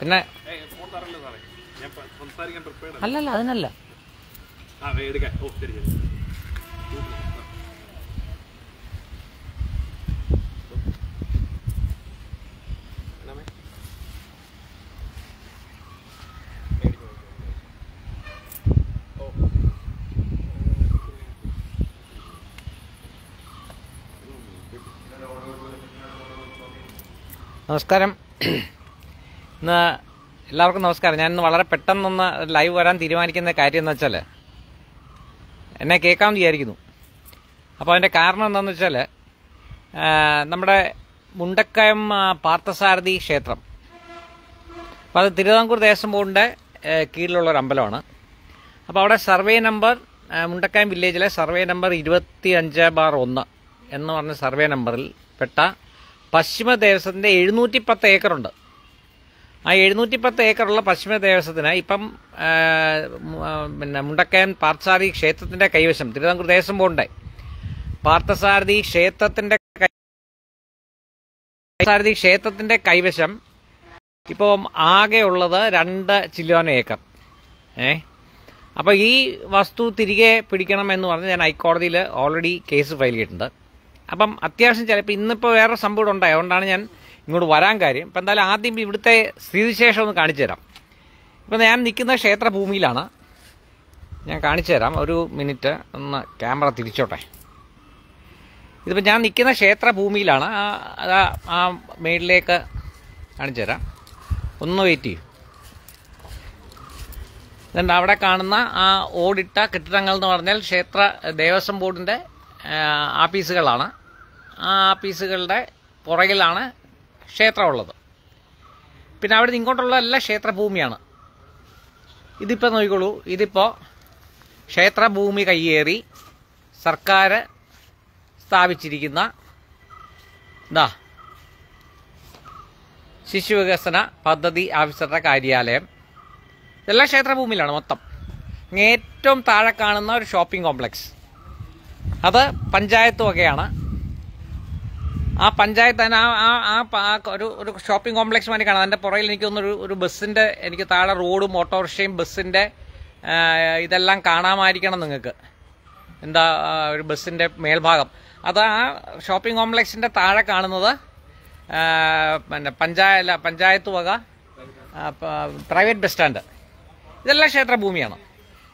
പിന്നെ അല്ലല്ല അതിനല്ല നമസ്കാരം ഇന്ന് എല്ലാവർക്കും നമസ്കാരം ഞാൻ ഇന്ന് വളരെ പെട്ടെന്നൊന്ന് ലൈവ് വരാൻ തീരുമാനിക്കുന്ന കാര്യം എന്ന് വെച്ചാൽ എന്നെ കേൾക്കാൻ വിചാരിക്കുന്നു അപ്പോൾ അതിൻ്റെ കാരണം എന്താണെന്ന് വെച്ചാൽ നമ്മുടെ മുണ്ടക്കയം പാർത്ഥസാരഥി ക്ഷേത്രം അപ്പോൾ അത് തിരുവിതാംകൂർ ദേവസ്വം ബോർഡിൻ്റെ കീഴിലുള്ള ഒരു അമ്പലമാണ് അപ്പോൾ അവിടെ സർവേ നമ്പർ മുണ്ടക്കയം വില്ലേജിലെ സർവേ നമ്പർ ഇരുപത്തി അഞ്ച് ബാർ ഒന്ന് എന്ന് പറഞ്ഞ സർവേ നമ്പറിൽ പെട്ട പശ്ചിമ ദേവസ്വത്തിൻ്റെ എഴുന്നൂറ്റി പത്ത് ഏക്കറുണ്ട് ആ എഴുന്നൂറ്റി പത്ത് ഏക്കറുള്ള പശ്ചിമ ദേവസ്വത്തിന് ഇപ്പം പിന്നെ മുണ്ടക്കയൻ പാർത്ഥസാരഥി ക്ഷേത്രത്തിന്റെ കൈവശം തിരുവിതാംകൂർ ദേവസ്വം ബോർഡിന്റെ പാർത്ഥസാരഥി ക്ഷേത്രത്തിൻ്റെ പാർത്ഥസാരഥി ക്ഷേത്രത്തിന്റെ കൈവശം ഇപ്പം ആകെ ഉള്ളത് രണ്ട് ചില്ലോന ഏക്കർ ഏ അപ്പോൾ ഈ വസ്തു തിരികെ പിടിക്കണം എന്ന് പറഞ്ഞ് ഞാൻ ഹൈക്കോടതിയിൽ ഓൾറെഡി കേസ് ഫയൽ ചെയ്തിട്ടുണ്ട് അപ്പം അത്യാവശ്യം ചിലപ്പോൾ ഇന്നിപ്പോൾ വേറെ സംഭവം ഉണ്ടായത് അതുകൊണ്ടാണ് ഞാൻ ഇങ്ങോട്ട് വരാൻ കാര്യം ഇപ്പം എന്തായാലും ആദ്യം ഇവിടുത്തെ സ്ഥിതിശേഷം ഒന്ന് കാണിച്ചു തരാം ഇപ്പം ഞാൻ നിൽക്കുന്ന ക്ഷേത്രഭൂമിയിലാണ് ഞാൻ കാണിച്ചു തരാം ഒരു മിനിറ്റ് ഒന്ന് ക്യാമറ തിരിച്ചോട്ടെ ഇതിപ്പോൾ ഞാൻ നിൽക്കുന്ന ക്ഷേത്രഭൂമിയിലാണ് അതാ ആ മേളിലേക്ക് കാണിച്ചു തരാം ഒന്ന് വെയിറ്റ് ചെയ്യും എന്നിട്ട് അവിടെ കാണുന്ന ആ ഓടിട്ട കെട്ടിടങ്ങൾ എന്ന് പറഞ്ഞാൽ ക്ഷേത്ര ദേവസ്വം ബോർഡിൻ്റെ ആഫീസുകളാണ് ആ പീസുകളുടെ പുറകിലാണ് ക്ഷേത്രമുള്ളത് പിന്നെ അവിടെ നിന്ന് ഇങ്ങോട്ടുള്ള എല്ലാ ക്ഷേത്രഭൂമിയാണ് ഇതിപ്പോൾ നോക്കിക്കോളൂ ഇതിപ്പോൾ ക്ഷേത്രഭൂമി കയ്യേറി സർക്കാർ സ്ഥാപിച്ചിരിക്കുന്ന എന്താ ശിശു വികസന പദ്ധതി ആഫീസറുടെ കാര്യാലയം ഇതെല്ലാം ക്ഷേത്രഭൂമിയിലാണ് മൊത്തം ഏറ്റവും താഴെ കാണുന്ന ഒരു ഷോപ്പിംഗ് കോംപ്ലക്സ് അത് പഞ്ചായത്ത് ഒക്കെയാണ് ആ പഞ്ചായത്ത് തന്നെ ആ ആ ആ ഒരു ഒരു ഷോപ്പിംഗ് കോംപ്ലക്സ് മാതിരി കാണാം അതിൻ്റെ പുറകിൽ എനിക്ക് തോന്നുന്നു ഒരു ബസ്സിൻ്റെ എനിക്ക് താഴെ റോഡും ഓട്ടോറിക്ഷയും ബസ്സിൻ്റെ ഇതെല്ലാം കാണാമായിരിക്കണം നിങ്ങൾക്ക് എന്താ ഒരു ബസ്സിൻ്റെ മേൽഭാഗം അത് ആ ഷോപ്പിംഗ് കോംപ്ലക്സിൻ്റെ താഴെ കാണുന്നത് പിന്നെ പഞ്ചായ പഞ്ചായത്ത് വക പ്രൈവറ്റ് ബസ് സ്റ്റാൻഡ് ഇതെല്ലാം ക്ഷേത്രഭൂമിയാണ്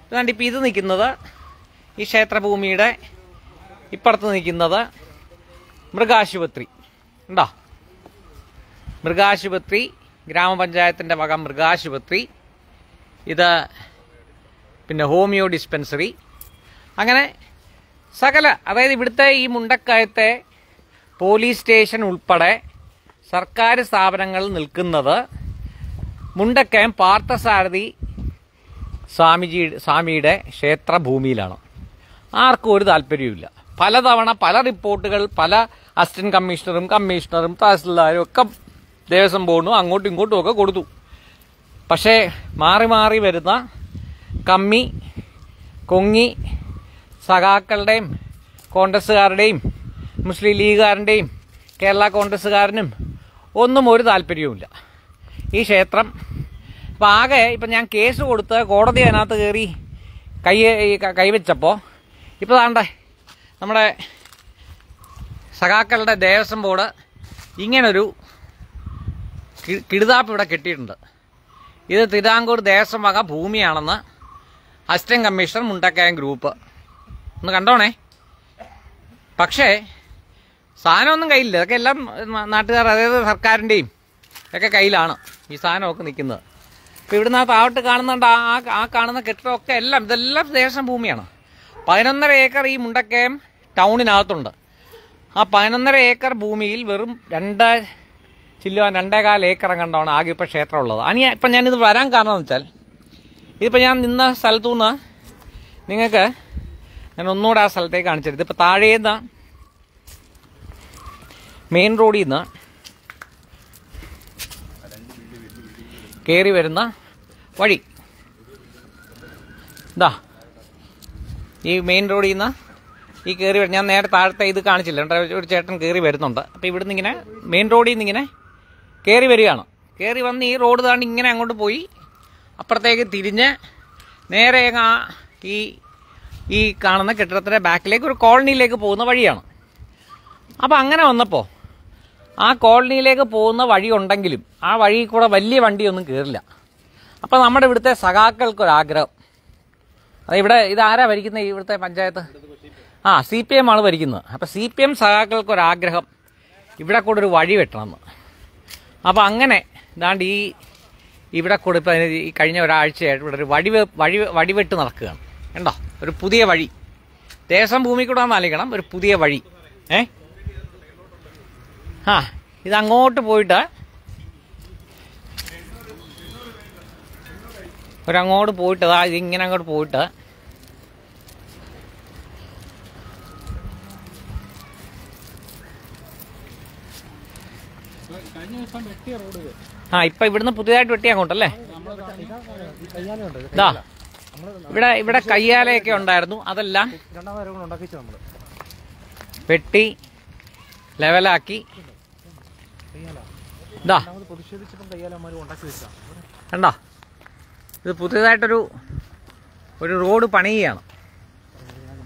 ഇതുകൊണ്ട് ഇപ്പം ഇത് നിൽക്കുന്നത് ഈ ക്ഷേത്രഭൂമിയുടെ ഇപ്പുറത്ത് നിൽക്കുന്നത് മൃഗാശുപത്രി ഉണ്ടോ മൃഗാശുപത്രി ഗ്രാമപഞ്ചായത്തിൻ്റെ വക മൃഗാശുപത്രി ഇത് പിന്നെ ഹോമിയോ ഡിസ്പെൻസറി അങ്ങനെ സകല അതായത് ഇവിടുത്തെ ഈ മുണ്ടക്കയത്തെ പോലീസ് സ്റ്റേഷൻ ഉൾപ്പെടെ സർക്കാർ സ്ഥാപനങ്ങൾ നിൽക്കുന്നത് മുണ്ടക്കയം പാർത്ഥസാരഥി സ്വാമിജി സ്വാമിയുടെ ക്ഷേത്രഭൂമിയിലാണ് ആർക്കും ഒരു താല്പര്യവുമില്ല പലതവണ പല റിപ്പോർട്ടുകൾ പല അസിസ്റ്റന്റ് കമ്മീഷണറും കമ്മീഷണറും തഹസിൽദാരും ഒക്കെ ദേവസ്വം ബോർഡിനും അങ്ങോട്ടും ഇങ്ങോട്ടും ഒക്കെ കൊടുത്തു പക്ഷേ മാറി മാറി വരുന്ന കമ്മി കൊങ്ങി സഖാക്കളുടെയും കോൺഗ്രസ്സുകാരുടെയും മുസ്ലിം ലീഗുകാരൻ്റെയും കേരള കോൺഗ്രസ്സുകാരനും ഒന്നും ഒരു താല്പര്യവുമില്ല ഈ ക്ഷേത്രം അപ്പോൾ ആകെ ഇപ്പം ഞാൻ കേസ് കൊടുത്ത് കോടതി അതിനകത്ത് കയറി കൈ കൈവച്ചപ്പോൾ ഇപ്പോൾ താണ്ടേ നമ്മുടെ സഖാക്കളുടെ ദേവസ്വം ബോർഡ് ഇങ്ങനൊരു കിടുതാപ്പ് ഇവിടെ കിട്ടിയിട്ടുണ്ട് ഇത് തിരുവാങ്കൂർ ദേവസ്വം വക ഭൂമിയാണെന്ന് അസിസ്റ്റന്റ് കമ്മീഷണർ മുണ്ടക്കയം ഗ്രൂപ്പ് ഒന്ന് കണ്ടോണേ പക്ഷേ സാധനമൊന്നും കയ്യില്ല ഇതൊക്കെ എല്ലാം നാട്ടുകാർ അതായത് സർക്കാരിൻ്റെയും ഒക്കെ കയ്യിലാണ് ഈ സാധനമൊക്കെ നിൽക്കുന്നത് അപ്പോൾ ഇവിടുന്ന് ആ താവട്ട് കാണുന്നുണ്ട് ആ ആ കാണുന്ന കെട്ടിടമൊക്കെ എല്ലാം ഇതെല്ലാം ദേശം ഭൂമിയാണ് പതിനൊന്നര ഏക്കർ ഈ മുണ്ടക്കയം ടൗണിനകത്തുണ്ട് ആ പതിനൊന്നര ഏക്കർ ഭൂമിയിൽ വെറും രണ്ട് ചില്ലുവാൻ രണ്ടേകാല ഏക്കർ കണ്ടാണ് ആകെ ഇപ്പം ക്ഷേത്രം ഉള്ളത് അനി ഇപ്പം ഞാനിത് വരാൻ കാരണം വെച്ചാൽ ഇതിപ്പോൾ ഞാൻ നിന്ന സ്ഥലത്തു നിന്ന് നിങ്ങൾക്ക് ഞാൻ ഒന്നുകൂടെ ആ സ്ഥലത്തേക്ക് കാണിച്ചിരുന്നത് ഇപ്പോൾ താഴേന്ന് മെയിൻ റോഡിൽ നിന്ന് കയറി വരുന്ന വഴി ഇതാ ഈ മെയിൻ റോഡിൽ നിന്ന് ഈ കയറി ഞാൻ നേരെ താഴത്തെ ഇത് കാണിച്ചില്ല ഒരു ചേട്ടൻ കയറി വരുന്നുണ്ട് അപ്പോൾ ഇവിടുന്ന് ഇങ്ങനെ മെയിൻ റോഡിൽ നിന്ന് ഇങ്ങനെ കയറി വരികയാണ് കയറി വന്ന് ഈ റോഡ് താണ്ടി ഇങ്ങനെ അങ്ങോട്ട് പോയി അപ്പുറത്തേക്ക് തിരിഞ്ഞ് നേരെ ആ ഈ ഈ കാണുന്ന കെട്ടിടത്തിൻ്റെ ബാക്കിലേക്ക് ഒരു കോളനിയിലേക്ക് പോകുന്ന വഴിയാണ് അപ്പോൾ അങ്ങനെ വന്നപ്പോൾ ആ കോളനിയിലേക്ക് പോകുന്ന വഴി ഉണ്ടെങ്കിലും ആ വഴി കൂടെ വലിയ വണ്ടിയൊന്നും കയറില്ല അപ്പോൾ നമ്മുടെ ഇവിടുത്തെ സഖാക്കൾക്കൊരാഗ്രഹം അത് ഇവിടെ ഇതാരാ ഭരിക്കുന്നത് ഇവിടുത്തെ പഞ്ചായത്ത് ആ സി പി എം ആണ് ഭരിക്കുന്നത് അപ്പോൾ സി പി എം സഖാക്കൾക്കൊരാഗ്രഹം ഇവിടെ കൂടെ ഒരു വഴി വെട്ടണമെന്ന് അപ്പോൾ അങ്ങനെ ഇതാണ്ട് ഈ ഇവിടെ കൂടെ ഇപ്പം അതിന് ഈ കഴിഞ്ഞ ഒരാഴ്ചയായിട്ട് ഇവിടെ ഒരു വഴി വഴി വഴിവെട്ട് നടക്കുകയാണ് കണ്ടോ ഒരു പുതിയ വഴി ദേശം ഭൂമി കൂടെ ആലോചിക്കണം ഒരു പുതിയ വഴി ഏ ആ ഇതങ്ങോട്ട് പോയിട്ട് ഒരങ്ങോട്ട് പോയിട്ട് അതാ ഇതിങ്ങനെ അങ്ങോട്ട് പോയിട്ട് ആ ഇപ്പൊ ഇവിടുന്ന് പുതിയതായിട്ട് വെട്ടിയാ കൊണ്ടല്ലേ ഇതാ ഇവിടെ ഇവിടെ കയ്യാലയൊക്കെ ഉണ്ടായിരുന്നു അതെല്ലാം വെട്ടി ലെവലാക്കി ഇതാ കണ്ടാ ഇത് പുതിയതായിട്ടൊരു ഒരു റോഡ് പണിയുകയാണ്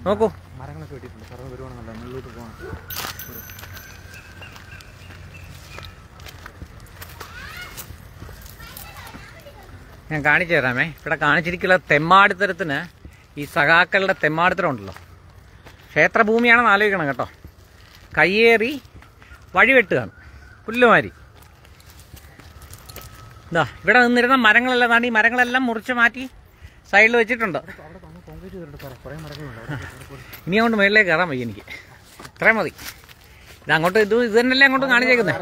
നോക്കൂ മരങ്ങളൊക്കെ വെട്ടിയിട്ടുണ്ട് സാറേ വരുവാണെന്നല്ല മുകളിലോട്ട് പോകണം ഞാൻ കാണിച്ചു തരാമേ ഇവിടെ കാണിച്ചിരിക്കുന്ന തെമ്മാടിത്തരത്തിന് ഈ സഖാക്കളുടെ തെമ്മാടിത്തരം ഉണ്ടല്ലോ ക്ഷേത്രഭൂമിയാണെന്ന് ആലോചിക്കണം കേട്ടോ കയ്യേറി വഴിവെട്ടുകയാണ് പുല്ലുമാരി എന്താ ഇവിടെ നിന്നിരുന്ന മരങ്ങളെല്ലാം താണ്ടി മരങ്ങളെല്ലാം മുറിച്ച് മാറ്റി സൈഡിൽ വെച്ചിട്ടുണ്ട് ഇനി അങ്ങോട്ട് മേളിലേക്ക് കയറാൻ വയ്യ എനിക്ക് ഇത്രയും മതി ഇത് അങ്ങോട്ട് ഇത് ഇത് തന്നെയല്ലേ അങ്ങോട്ട് കാണിച്ചേക്കുന്നത്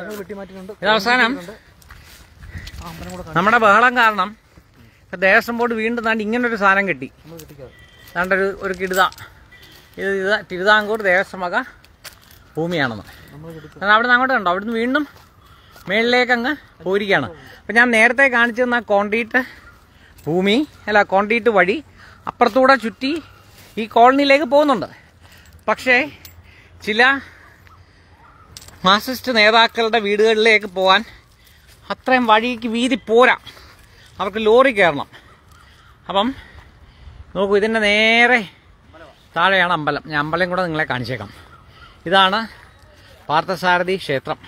ഇത് അവസാനം നമ്മുടെ ബഹളം കാരണം ദേശം ബോർഡ് വീണ്ടും താണ്ട് ഇങ്ങനൊരു സാധനം കിട്ടി താണ്ടൊരു ഒരു കിടുത ഇത് തിരുവിതാംകൂർ ദേവസ്വം വക ഭൂമിയാണെന്ന് അവിടെ നിന്ന് അങ്ങോട്ട് കണ്ടോ അവിടുന്ന് വീണ്ടും മേളിലേക്ക് അങ്ങ് പോയിരിക്കുകയാണ് അപ്പം ഞാൻ നേരത്തെ കാണിച്ചു തന്ന കോൺക്രീറ്റ് ഭൂമി അല്ല കോൺക്രീറ്റ് വഴി അപ്പുറത്തൂടെ ചുറ്റി ഈ കോളനിയിലേക്ക് പോകുന്നുണ്ട് പക്ഷേ ചില മാർസിസ്റ്റ് നേതാക്കളുടെ വീടുകളിലേക്ക് പോകാൻ അത്രയും വഴിക്ക് വീതി പോരാ അവർക്ക് ലോറി കയറണം അപ്പം നോക്കൂ ഇതിൻ്റെ നേരെ താഴെയാണ് അമ്പലം ഞാൻ അമ്പലം കൂടെ നിങ്ങളെ കാണിച്ചേക്കാം ഇതാണ് പാർത്ഥസാരഥി ക്ഷേത്രം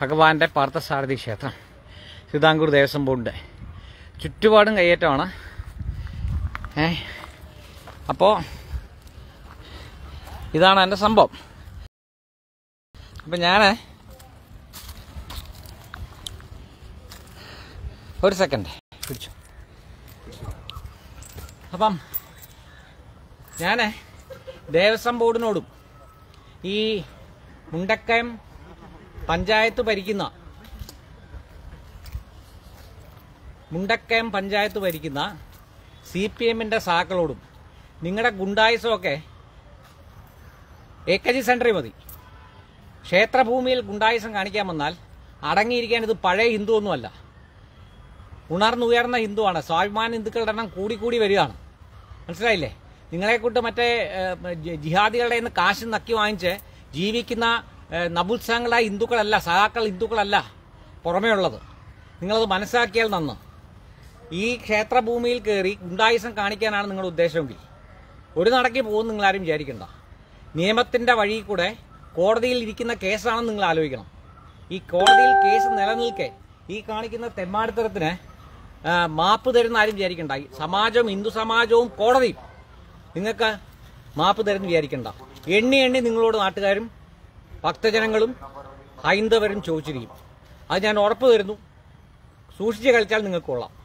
ഭഗവാന്റെ പാർത്ഥസാരഥി ക്ഷേത്രം സിതാംകൂർ ദേവസ്വം ബോർഡിൻ്റെ ചുറ്റുപാടും കയ്യേറ്റമാണ് ഏ അപ്പോൾ ഇതാണ് എൻ്റെ സംഭവം അപ്പം ഞാൻ ഒരു സെക്കൻഡ് പിടിച്ചു അപ്പം ഞാൻ ദേവസ്വം ബോർഡിനോടും ഈ മുണ്ടക്കയം പഞ്ചായത്ത് ഭരിക്കുന്ന മുണ്ടക്കയം പഞ്ചായത്ത് ഭരിക്കുന്ന സി പി എമ്മിൻ്റെ സാക്കളോടും നിങ്ങളുടെ ഗുണ്ടായുസമൊക്കെ എ കെ ജി സെൻറ്ററിൽ മതി ക്ഷേത്രഭൂമിയിൽ ഗുണ്ടായുസം കാണിക്കാൻ വന്നാൽ അടങ്ങിയിരിക്കാൻ ഇത് പഴയ ഹിന്ദു ഒന്നുമല്ല ഉണർന്നുയർന്ന ഹിന്ദുവാണ് സ്വാഭിമാന ഹിന്ദുക്കളുടെ എണ്ണം കൂടിക്കൂടി വരികയാണ് മനസ്സിലായില്ലേ നിങ്ങളെ നിങ്ങളെക്കൊണ്ട് മറ്റേ ജിഹാദികളുടെ നിന്ന് കാശ് നക്കി വാങ്ങിച്ച് ജീവിക്കുന്ന നബുത്സവങ്ങളായ ഹിന്ദുക്കളല്ല സഹാക്കൾ ഹിന്ദുക്കളല്ല പുറമേ ഉള്ളത് നിങ്ങളത് മനസ്സിലാക്കിയാൽ നന്ന് ഈ ക്ഷേത്രഭൂമിയിൽ കയറി ഗുണ്ടായുസം കാണിക്കാനാണ് നിങ്ങളുടെ ഉദ്ദേശമെങ്കിൽ ഒരു നടക്കി പോകുമെന്ന് നിങ്ങളാരും വിചാരിക്കണ്ട നിയമത്തിൻ്റെ വഴി കൂടെ കോടതിയിൽ ഇരിക്കുന്ന കേസാണെന്ന് നിങ്ങൾ ആലോചിക്കണം ഈ കോടതിയിൽ കേസ് നിലനിൽക്കെ ഈ കാണിക്കുന്ന തെമ്മാടിത്തരത്തിന് മാപ്പ് തരുന്ന ആരും വിചാരിക്കണ്ട സമാജവും ഹിന്ദു സമാജവും കോടതിയും നിങ്ങൾക്ക് മാപ്പ് തരുന്ന വിചാരിക്കണ്ട എണ്ണി എണ്ണി നിങ്ങളോട് നാട്ടുകാരും ഭക്തജനങ്ങളും ഹൈന്ദവരും ചോദിച്ചിരിക്കും അത് ഞാൻ ഉറപ്പ് തരുന്നു സൂക്ഷിച്ച് കളിച്ചാൽ നിങ്ങൾക്ക് കൊള്ളാം